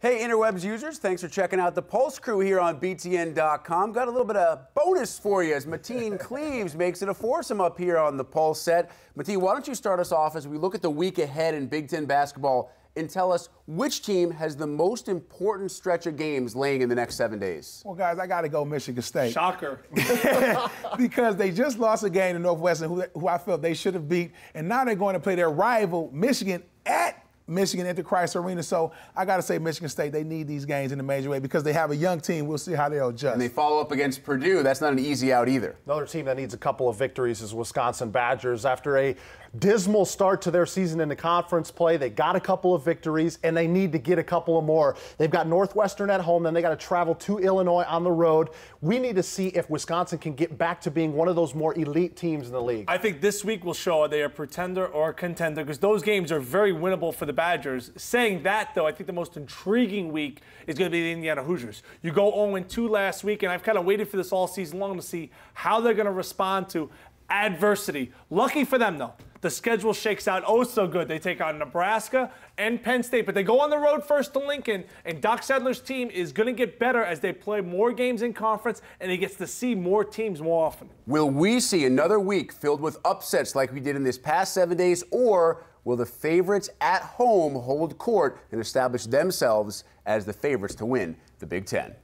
Hey, interwebs users, thanks for checking out the Pulse Crew here on BTN.com. Got a little bit of bonus for you as Mateen Cleaves makes it a foursome up here on the Pulse set. Mateen, why don't you start us off as we look at the week ahead in Big Ten basketball and tell us which team has the most important stretch of games laying in the next seven days. Well, guys, I got to go Michigan State. Shocker. because they just lost a game to Northwestern, who, who I felt they should have beat, and now they're going to play their rival, Michigan, at Michigan at the Arena. So I got to say, Michigan State, they need these games in a major way because they have a young team. We'll see how they'll adjust. And they follow up against Purdue. That's not an easy out either. Another team that needs a couple of victories is Wisconsin Badgers. After a dismal start to their season in the conference play, they got a couple of victories and they need to get a couple of more. They've got Northwestern at home, then they got to travel to Illinois on the road. We need to see if Wisconsin can get back to being one of those more elite teams in the league. I think this week will show are they a pretender or a contender because those games are very winnable for the Badgers. Saying that, though, I think the most intriguing week is going to be the Indiana Hoosiers. You go 0 2 last week, and I've kind of waited for this all season long to see how they're going to respond to adversity. Lucky for them, though, the schedule shakes out oh so good. They take on Nebraska and Penn State, but they go on the road first to Lincoln, and Doc Sadler's team is going to get better as they play more games in conference and he gets to see more teams more often. Will we see another week filled with upsets like we did in this past seven days, or will the favorites at home hold court and establish themselves as the favorites to win the Big Ten?